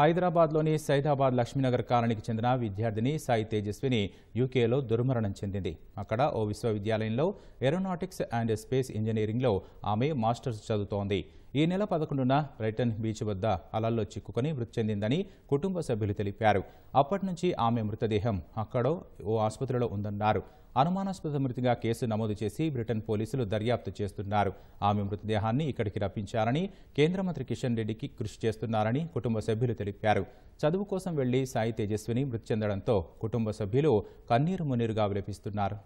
హైదరాబాద్లోని సైదాబాద్ లక్ష్మీనగర్ కాలనీకి చెందిన విద్యార్థిని సాయి తేజస్విని యూకేలో దుర్మరణం చెందింది అక్కడ ఓ విశ్వవిద్యాలయంలో ఏరోనాటిక్స్ అండ్ స్పేస్ ఇంజనీరింగ్లో ఆమె మాస్టర్స్ చదువుతోంది ఈ నెల పదకొండున బ్రైటన్ బీచ్ వద్ద అలల్లో చిక్కుకొని మృతి చెందిందని కుటుంబ సభ్యులు తెలిపారు అప్పటి నుంచి ఆమె మృతదేహం అక్కడో ఓ ఆసుపత్రిలో ఉందన్నారు అనుమానాస్పద మృతిగా కేసు నమోదు చేసి బ్రిటన్ పోలీసులు దర్యాప్తు చేస్తున్నారు ఆమె మృతదేహాన్ని ఇక్కడికి రప్పించాలని కేంద్ర మంత్రి కిషన్ రెడ్డికి కృషి చేస్తున్నారని కుటుంబ సభ్యులు తెలిపారు చదువు కోసం వెళ్లి సాయి తేజస్విని మృతి చెందడంతో కుటుంబ సభ్యులు కన్నీరు మున్నీరుగా విలపిస్తున్నారు